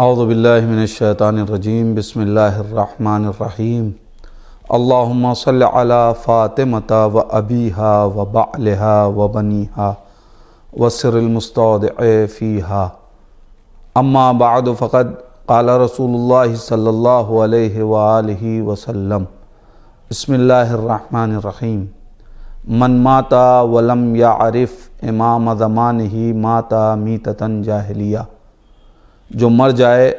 अज़बिल्लिनशैतानरजीम बसमीम अल्लाम सल फ़ातिमता व अबीहा व बालहा व बनीहा वसरमस्द फ़ीहा अम्मा बाद फ़कत काला रसूल सल्ला वसम बसमीम मन माता वलम या आरफ़ इमाम ज़मान ही माता मीतन जाहलिया जो मर जाए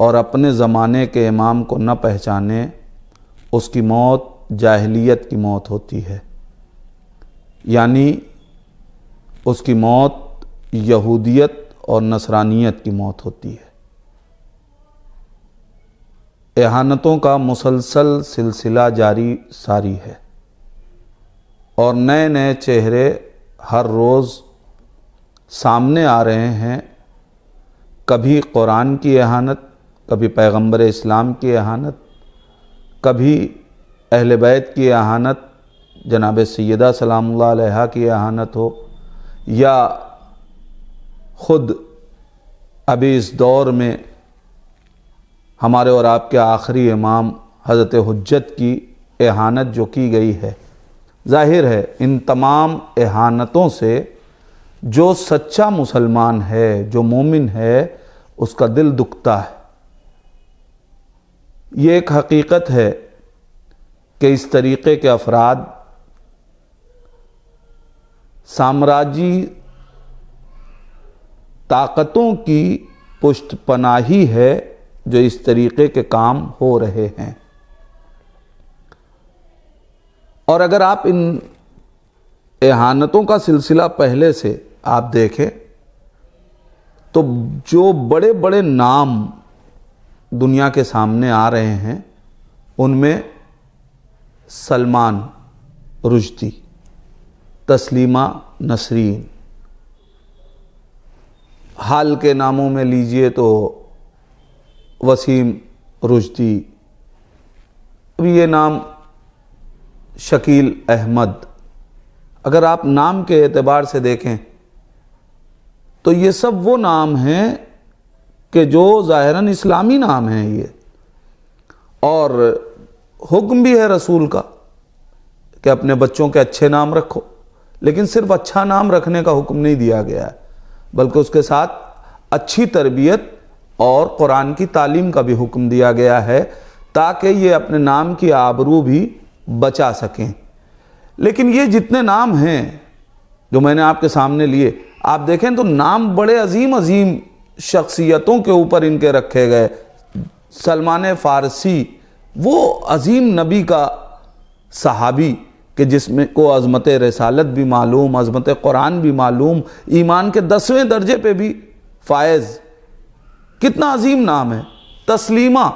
और अपने ज़माने के इमाम को न पहचाने उसकी मौत जाहलीत की मौत होती है यानी उसकी मौत यहूदियत और नसरानियत की मौत होती है एहानतों का मुसलसल सिलसिला जारी सारी है और नए नए चेहरे हर रोज़ सामने आ रहे हैं कभी कुरान की एहानत कभी पैगंबर इस्लाम की एहानत कभी अहल बैत की एहानत जनाब सैदा सलाम की एहानत हो या ख़ुद अभी इस दौर में हमारे और आपके आखिरी इमाम हज़रत हजत की एहानत जो की गई है जाहिर है इन तमाम एहानतों से जो सच्चा मुसलमान है जो मोमिन है उसका दिल दुखता है ये एक हकीकत है कि इस तरीके के अफराद साम्राज्य ताकतों की पुष्ट पनाही है जो इस तरीके के काम हो रहे हैं और अगर आप इन एहानतों का सिलसिला पहले से आप देखें तो जो बड़े बड़े नाम दुनिया के सामने आ रहे हैं उनमें सलमान रुजदी तस्लीमा नसरीन हाल के नामों में लीजिए तो वसीम रुजदी अब ये नाम शकील अहमद अगर आप नाम के एतबार से देखें तो ये सब वो नाम हैं कि जो ज़ाहरन इस्लामी नाम हैं ये और हुक्म भी है रसूल का कि अपने बच्चों के अच्छे नाम रखो लेकिन सिर्फ अच्छा नाम रखने का हुक्म नहीं दिया गया है बल्कि उसके साथ अच्छी तरबियत और कुरान की तालीम का भी हुक्म दिया गया है ताकि ये अपने नाम की आबरू भी बचा सकें लेकिन ये जितने नाम हैं जो मैंने आपके सामने लिए आप देखें तो नाम बड़े अजीम अजीम शख्सियतों के ऊपर इनके रखे गए सलमान फ़ारसी वो अजीम नबी का सहाबी कि जिसमें को अज़मत रसालत भी मालूम अज़मत कुरान भी मालूम ईमान के दसवें दर्जे पे भी फायज़ कितना अजीम नाम है तस्लीमा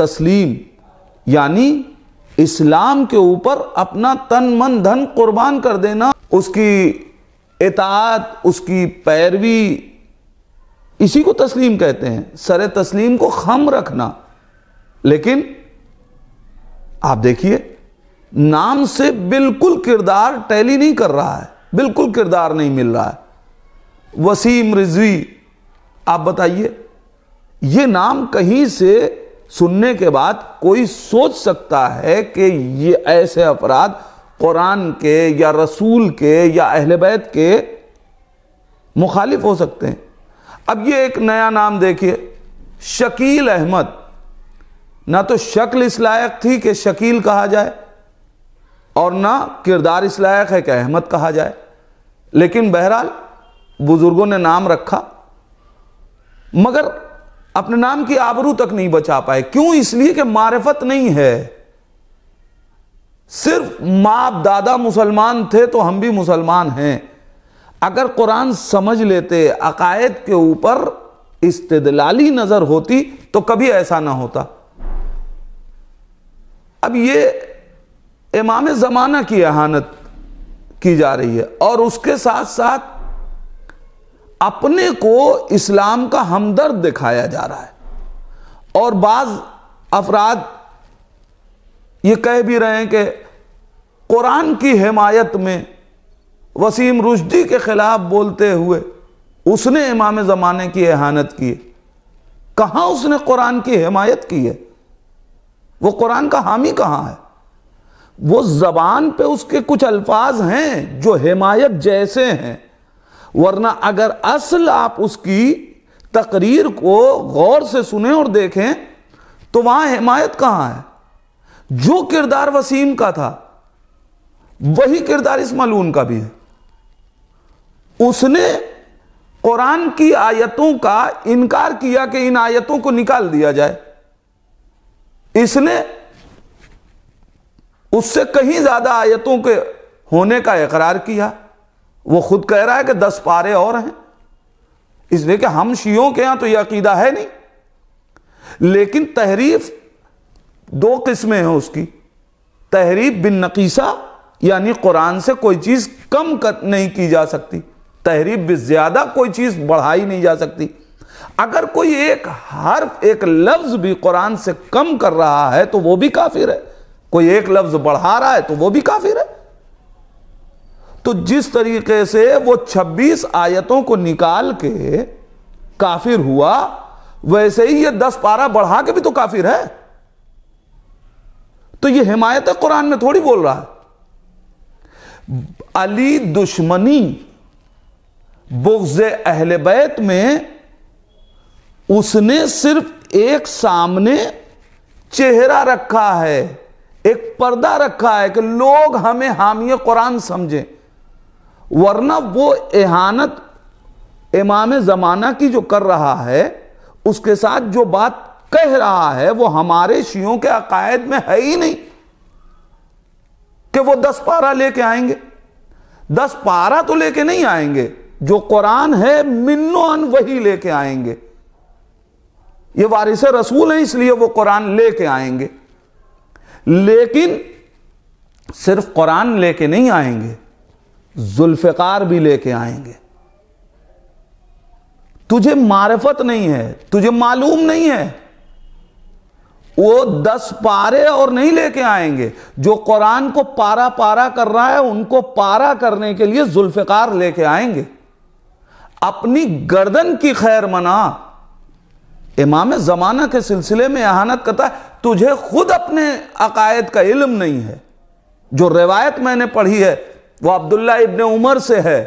तस्लीम यानी इस्लाम के ऊपर अपना तन मन धन कुर्बान कर देना उसकी इतात उसकी पैरवी इसी को तस्लीम कहते हैं सर तस्लीम को खम रखना लेकिन आप देखिए नाम से बिल्कुल किरदार टैली नहीं कर रहा है बिल्कुल किरदार नहीं मिल रहा है वसीम रिजवी आप बताइए ये नाम कहीं से सुनने के बाद कोई सोच सकता है कि ये ऐसे अपराध कुरान के या रसूल के या अहल बैत के मुखालिफ हो सकते हैं अब ये एक नया नाम देखिए शकील अहमद ना तो शक्ल इस लायक थी कि शकील कहा जाए और ना किरदार इस लायक है कि अहमद कहा जाए लेकिन बहरहाल बुज़ुर्गों ने नाम रखा मगर अपने नाम की आबरू तक नहीं बचा पाए क्यों इसलिए कि मारफत नहीं है सिर्फ माँ दादा मुसलमान थे तो हम भी मुसलमान हैं अगर कुरान समझ लेते अकायद के ऊपर इस्तलाली नज़र होती तो कभी ऐसा ना होता अब ये इमाम ज़माना की अहानत की जा रही है और उसके साथ साथ अपने को इस्लाम का हमदर्द दिखाया जा रहा है और बाज़ अफराद ये कह भी रहे हैं कि कुरान की हमायत में वसीम रुश्दी के ख़िलाफ़ बोलते हुए उसने इमाम ज़माने की एहानत की है कहाँ उसने कुरान की हमायत की है वो कुरान का हामी कहाँ है वो ज़बान पे उसके कुछ अल्फाज हैं जो हिमायत जैसे हैं वरना अगर असल आप उसकी तकरीर को गौर से सुने और देखें तो वहाँ हिमायत कहाँ है जो किरदार वसीम का था वही किरदार इस मलून का भी है उसने कुरान की आयतों का इनकार किया कि इन आयतों को निकाल दिया जाए इसने उससे कहीं ज्यादा आयतों के होने का इकरार किया वो खुद कह रहा है कि दस पारे और हैं इसलिए कि हम शियों के यहां तो यह अकीदा है नहीं लेकिन तहरीफ दो किस्में हैं उसकी तहरीफ बिन नकीसा यानी कुरान से कोई चीज़ कम कर, नहीं की जा सकती तहरीब भी ज़्यादा कोई चीज़ बढ़ाई नहीं जा सकती अगर कोई एक हर्फ एक लफ्ज़ भी कुरान से कम कर रहा है तो वो भी काफिर है कोई एक लफ्ज़ बढ़ा रहा है तो वो भी काफिर है तो जिस तरीके से वो 26 आयतों को निकाल के काफिर हुआ वैसे ही ये 10 पारा बढ़ा के भी तो काफिर है तो ये हिमायत कुरान में थोड़ी बोल रहा है अली दुश्मनी बुग्ज अहल बैत में उसने सिर्फ एक सामने चेहरा रखा है एक पर्दा रखा है कि लोग हमें हामी कुरान समझें वरना वो एहानत इमाम ज़माना की जो कर रहा है उसके साथ जो बात कह रहा है वो हमारे शियों के अकायद में है ही नहीं कि वो दस पारा लेके आएंगे दस पारा तो लेके नहीं आएंगे जो कुरान है मिन्नोन वही लेके आएंगे ये वारिस रसूल हैं इसलिए वो कुरान लेके आएंगे लेकिन सिर्फ कुरान लेके नहीं आएंगे जुल्फ़िकार भी लेके आएंगे तुझे मारफत नहीं है तुझे मालूम नहीं है वो दस पारे और नहीं लेके आएंगे जो कुरान को पारा पारा कर रहा है उनको पारा करने के लिए जुल्फिकार लेके आएंगे अपनी गर्दन की खैर मना इमाम ज़माना के सिलसिले में अहानत करता है तुझे खुद अपने अकायद का इल्म नहीं है जो रिवायत मैंने पढ़ी है वो अब्दुल्ला इबन उमर से है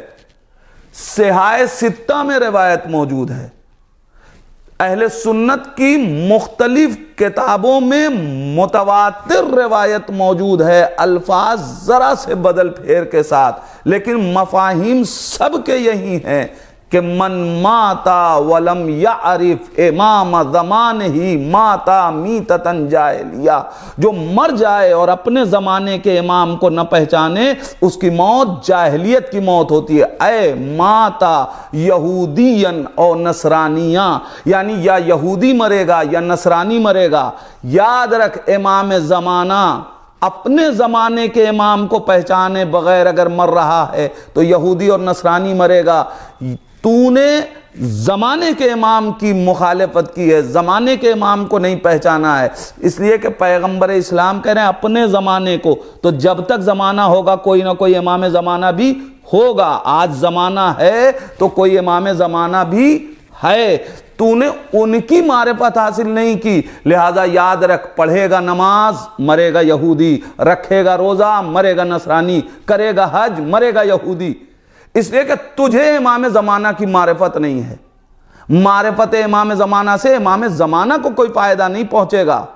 सिहाय सित्ता में रिवायत मौजूद है अहल सुन्नत की मुख्तलिफ किताबों में मुतवातिर रिवायत मौजूद है अल्फाज ज़रा से बदल फेर के साथ लेकिन मफाहिम सब के यही हैं कि मन माता वलम या अरिफ इमाम जमान ही माता मी ततन जाए लिया जो मर जाए और अपने ज़माने के इमाम को न पहचाने उसकी मौत जाहलीत की मौत होती है ए माता यहूदियन और नसरानिया यानी या यहूदी मरेगा या नसरानी मरेगा याद रख इमाम ज़माना अपने ज़माने के इमाम को पहचाने बगैर अगर मर रहा है तो यहूदी और नसरानी मरेगा तूने ज़माने के इमाम की मुखालफत की है ज़माने के इमाम को नहीं पहचाना है इसलिए कि पैगंबर इस्लाम कह रहे हैं अपने ज़माने को तो जब तक ज़माना होगा कोई ना कोई इमाम ज़माना भी होगा आज ज़माना है तो कोई इमाम ज़माना भी है तूने उनकी मारफत हासिल नहीं की लिहाजा याद रख पढ़ेगा नमाज मरेगा यहूदी रखेगा रोज़ा मरेगा नसरानी करेगा हज मरेगा यहूदी इसलिए कि तुझे इमाम ज़माना की मारफत नहीं है मारफत इमाम ज़माना से इमाम ज़माना को कोई फ़ायदा नहीं पहुंचेगा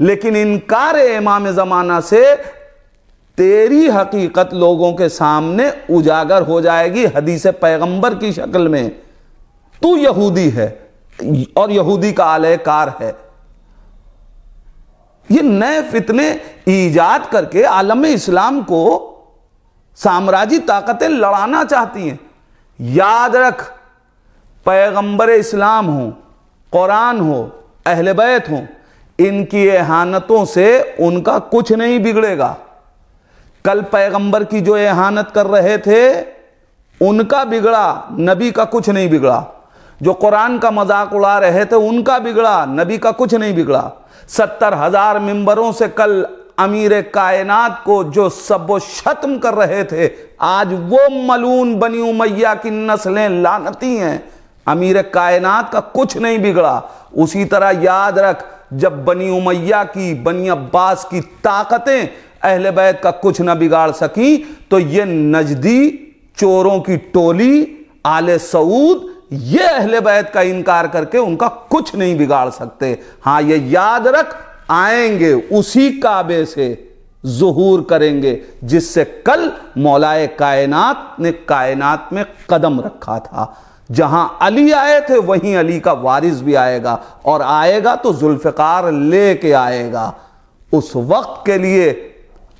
लेकिन इनकार इमाम ज़माना से तेरी हकीकत लोगों के सामने उजागर हो जाएगी हदीस पैगंबर की शक्ल में तू यहूदी है और यहूदी का आलयकार है ये नए फितने ईजाद करके आलम इस्लाम को साम्राज्य ताकतें लड़ाना चाहती हैं याद रख पैगंबर इस्लाम हो कुरान हो अहल बैत हो इनकी एहानतों से उनका कुछ नहीं बिगड़ेगा कल पैगंबर की जो एहानत कर रहे थे उनका बिगड़ा नबी का कुछ नहीं बिगड़ा जो कुरान का मजाक उड़ा रहे थे उनका बिगड़ा नबी का कुछ नहीं बिगड़ा सत्तर हजार मेंबरों से कल अमीर कायनात को जो सब शत्म कर रहे थे आज वो मलून बनी उमैया की नस्लें लानती हैं अमीर कायनात का कुछ नहीं बिगड़ा उसी तरह याद रख जब बनी उमैया की बनी अब्बास की ताकतें अहले बैत का कुछ ना बिगाड़ सकी तो ये नजदी चोरों की टोली आले सऊद ये अहले बैत का इनकार करके उनका कुछ नहीं बिगाड़ सकते हाँ ये याद रख आएंगे उसी काबे से जहूर करेंगे जिससे कल मौलाए कायनात ने कायनात में कदम रखा था जहां अली आए थे वहीं अली का वारिस भी आएगा और आएगा तो जुल्फ़िकार लेके आएगा उस वक्त के लिए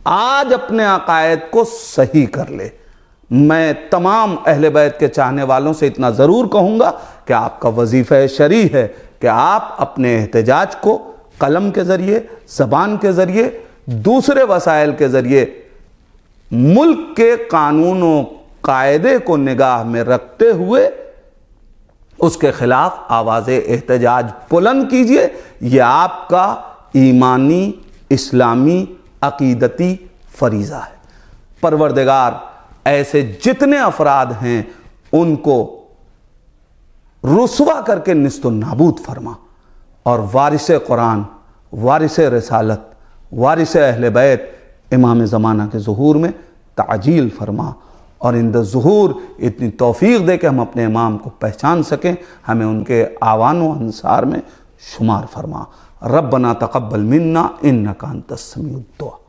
आज अपने अकायद को सही कर ले मैं तमाम अहल बैत के चाहने वालों से इतना ज़रूर कहूंगा कि आपका वजीफ़ शरी है कि आप अपने एहतजाज को कलम के ज़रिए ज़बान के ज़रिए दूसरे वसायल के ज़रिए मुल्क के कानूनों कायदे को निगाह में रखते हुए उसके खिलाफ आवाज़ एहतजाज बुलंद कीजिए यह आपका ईमानी इस्लामी अकीदती फरीज़ा है परवरदगार ऐसे जितने अफराद हैं उनको रसुवा करके नस्त नाबूद फरमा और वारिस कुरान वारिस रसालत वारिस अहल बैत इमाम ज़माना के ूर में ताजील फरमा और इन दहूर इतनी तोफ़ी दे के हम अपने इमाम को पहचान सकें हमें उनके आवान अनसार में शुमार फरमा रब बना तकबल मन्ना इन नकान तस्मी दुआ